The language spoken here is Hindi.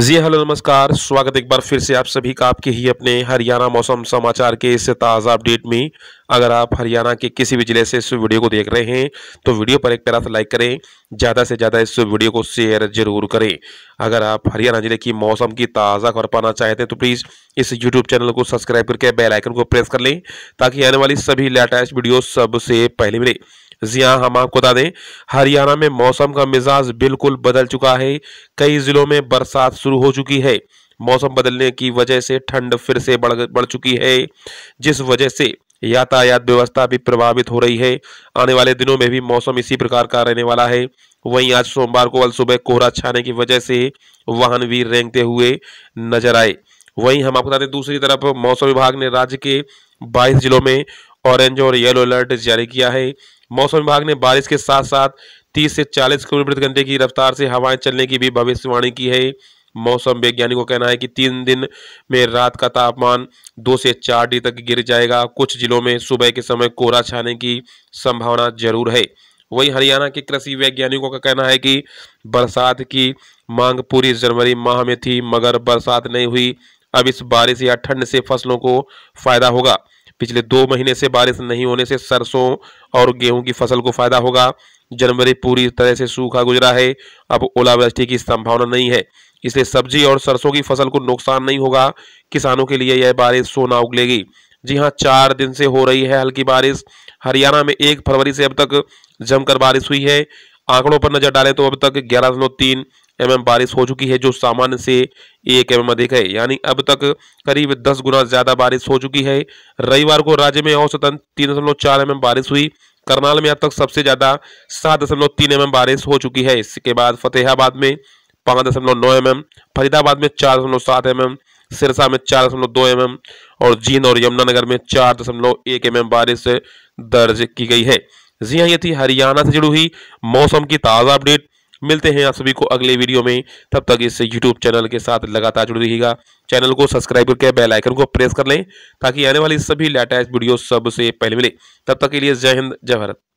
जी हेलो नमस्कार स्वागत एक बार फिर से आप सभी का आपके ही अपने हरियाणा मौसम समाचार के इस ताज़ा अपडेट में अगर आप हरियाणा के किसी भी ज़िले से इस वीडियो को देख रहे हैं तो वीडियो पर एक प्यारा सा लाइक करें ज़्यादा से ज़्यादा इस वीडियो को शेयर जरूर करें अगर आप हरियाणा ज़िले की मौसम की ताज़ा खबर पाना चाहते हैं तो प्लीज़ इस यूट्यूब चैनल को सब्सक्राइब करके बेलाइकन को प्रेस कर लें ताकि आने वाली सभी लेटेस्ट वीडियो सबसे पहले मिले जी हाँ हम आपको बता दें हरियाणा में मौसम का मिजाज बिल्कुल बदल चुका है कई जिलों में बरसात शुरू हो चुकी है मौसम बदलने की वजह से ठंड फिर से बढ़ बढ़ चुकी है जिस वजह से यातायात व्यवस्था भी प्रभावित हो रही है आने वाले दिनों में भी मौसम इसी प्रकार का रहने वाला है वहीं आज सोमवार को अल सुबह कोहरा छाने की वजह से वाहन भी रेंगते हुए नजर आए वहीं हम आपको बता दें दूसरी तरफ मौसम विभाग ने राज्य के 22 जिलों में ऑरेंज और येलो अलर्ट जारी किया है मौसम विभाग ने बारिश के साथ साथ 30 से 40 किलोमीटर प्रति घंटे की रफ्तार से हवाएं चलने की भी भविष्यवाणी की है मौसम वैज्ञानिकों का कहना है कि तीन दिन में रात का तापमान दो से चार डिग्री तक गिर जाएगा कुछ जिलों में सुबह के समय कोहरा छाने की संभावना जरूर है वहीं हरियाणा के कृषि वैज्ञानिकों का कहना है कि बरसात की मांग पूरी जनवरी माह में थी मगर बरसात नहीं हुई अब इस बारिश या ठंड से फसलों को फायदा होगा पिछले दो महीने से बारिश नहीं होने से सरसों और गेहूं की फसल को फायदा होगा जनवरी पूरी तरह से सूखा गुजरा है अब ओलावृष्टि की संभावना नहीं है इसलिए सब्जी और सरसों की फसल को नुकसान नहीं होगा किसानों के लिए यह बारिश सोना उगलेगी जी हाँ चार दिन से हो रही है हल्की बारिश हरियाणा में एक फरवरी से अब तक जमकर बारिश हुई है आंकड़ों पर नजर डालें तो अब तक ग्यारह दशमलव तीन एम एम बारिश हो चुकी है जो सामान्य से एक एम एम अधिक है यानी अब तक करीब दस गुना ज्यादा बारिश हो चुकी है रविवार को राज्य में औसतन तीन दशमलव चार एम एम बारिश हुई करनाल में अब तक सबसे ज्यादा सात दशमलव तीन एम बारिश हो चुकी है इसके बाद फतेहाबाद में पाँच दशमलव नौ एम फरीदाबाद में चार दशमलव सात एम सिरसा में चार दशमलव दो एम और जींद और यमुनानगर में चार दशमलव एक एम बारिश दर्ज की गई है जी हाँ ये थी हरियाणा से जुड़ी हुई मौसम की ताज़ा अपडेट मिलते हैं आप सभी को अगले वीडियो में तब तक इस यूट्यूब चैनल के साथ लगातार जुड़े रहिएगा चैनल को सब्सक्राइब करके बेल आइकन को प्रेस कर लें ताकि आने वाली सभी लेटेस्ट वीडियो सबसे पहले मिले तब तक के लिए जय हिंद जय भारत